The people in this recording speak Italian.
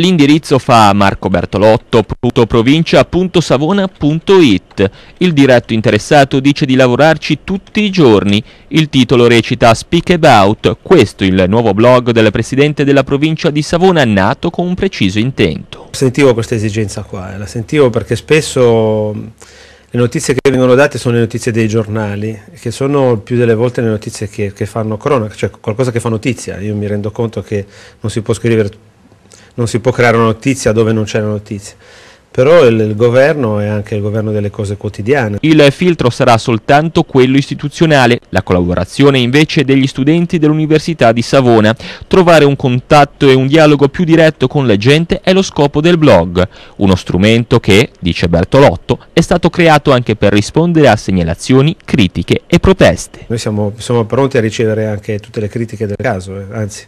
L'indirizzo fa marcobertolotto.provincia.savona.it. Il diretto interessato dice di lavorarci tutti i giorni. Il titolo recita Speak About, questo il nuovo blog del presidente della provincia di Savona nato con un preciso intento. Sentivo questa esigenza qua, eh, la sentivo perché spesso le notizie che vengono date sono le notizie dei giornali, che sono più delle volte le notizie che, che fanno cronaca, cioè qualcosa che fa notizia. Io mi rendo conto che non si può scrivere tutto non si può creare una notizia dove non c'è la notizia. Però il, il, governo è anche il governo delle cose quotidiane. Il filtro sarà soltanto quello istituzionale, la collaborazione invece degli studenti dell'Università di Savona. Trovare un contatto e un dialogo più diretto con la gente è lo scopo del blog, uno strumento che, dice Bertolotto, è stato creato anche per rispondere a segnalazioni, critiche e proteste. Noi siamo, siamo pronti a ricevere anche tutte le critiche del caso, eh, anzi.